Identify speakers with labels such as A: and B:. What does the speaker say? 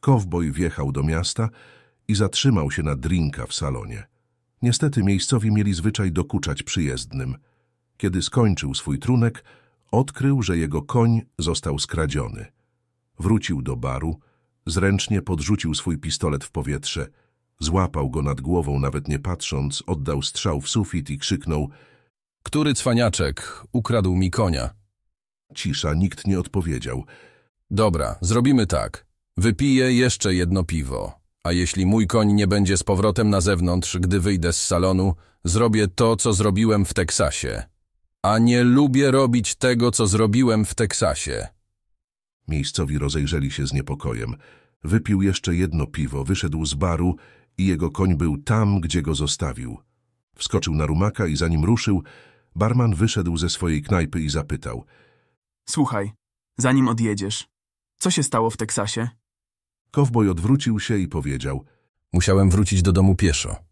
A: Kowboj wjechał do miasta i zatrzymał się na drinka w salonie. Niestety miejscowi mieli zwyczaj dokuczać przyjezdnym. Kiedy skończył swój trunek, odkrył, że jego koń został skradziony. Wrócił do baru, zręcznie podrzucił swój pistolet w powietrze, złapał go nad głową, nawet nie patrząc, oddał strzał w sufit i krzyknął — Który cwaniaczek ukradł mi konia? Cisza, nikt nie odpowiedział.
B: — Dobra, zrobimy tak — Wypiję jeszcze jedno piwo, a jeśli mój koń nie będzie z powrotem na zewnątrz, gdy wyjdę z salonu, zrobię to, co zrobiłem w
A: Teksasie. A nie lubię robić tego, co zrobiłem w Teksasie. Miejscowi rozejrzeli się z niepokojem. Wypił jeszcze jedno piwo, wyszedł z baru i jego koń był tam, gdzie go zostawił. Wskoczył na rumaka i zanim ruszył,
C: barman wyszedł ze swojej knajpy i zapytał. Słuchaj, zanim odjedziesz, co się stało w Teksasie? Kowboj odwrócił się i powiedział – Musiałem wrócić do domu pieszo.